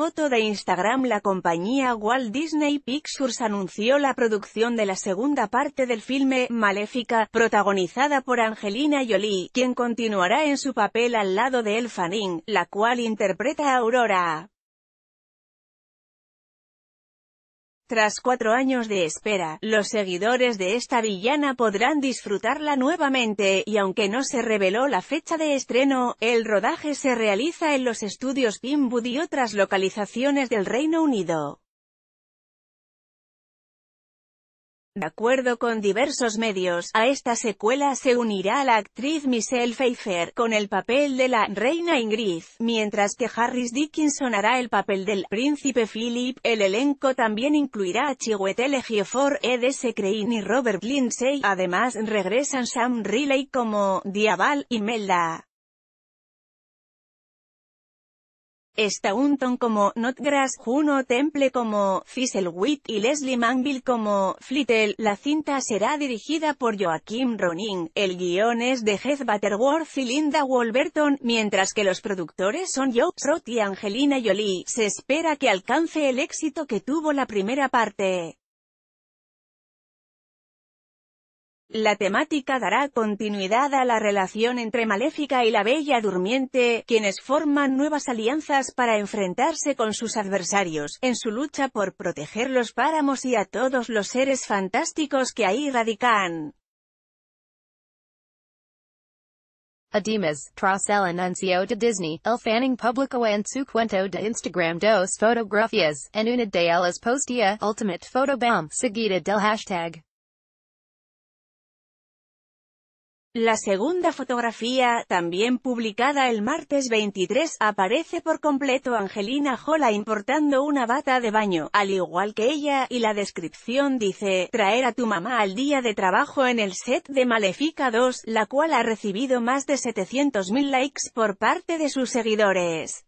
foto de Instagram la compañía Walt Disney Pictures anunció la producción de la segunda parte del filme, Maléfica, protagonizada por Angelina Jolie, quien continuará en su papel al lado de Elle la cual interpreta a Aurora. Tras cuatro años de espera, los seguidores de esta villana podrán disfrutarla nuevamente, y aunque no se reveló la fecha de estreno, el rodaje se realiza en los estudios Pinwood y otras localizaciones del Reino Unido. De acuerdo con diversos medios, a esta secuela se unirá la actriz Michelle Pfeiffer, con el papel de la «Reina Ingrid», mientras que Harris Dickinson hará el papel del «Príncipe Philip». El elenco también incluirá a Chiwetel Ejiofor, S. Crane y Robert Lindsay. Además, regresan Sam Riley como «Diabal» y Melda. ton como Notgrass, Juno Temple como Fizzlewit y Leslie Manville como Flittle. La cinta será dirigida por Joaquim Ronin, el guion es de Heath Butterworth y Linda Wolverton, mientras que los productores son Joe Roth y Angelina Jolie. Se espera que alcance el éxito que tuvo la primera parte. La temática dará continuidad a la relación entre Maléfica y la Bella Durmiente, quienes forman nuevas alianzas para enfrentarse con sus adversarios, en su lucha por proteger los páramos y a todos los seres fantásticos que ahí radican. Ademas, tras el anuncio de Disney, el Fanning publicó en su cuento de Instagram dos fotografías, en una de ellas Ultimate seguida del hashtag. La segunda fotografía, también publicada el martes 23, aparece por completo Angelina Jolie portando una bata de baño, al igual que ella, y la descripción dice, traer a tu mamá al día de trabajo en el set de Malefica 2, la cual ha recibido más de 700.000 likes por parte de sus seguidores.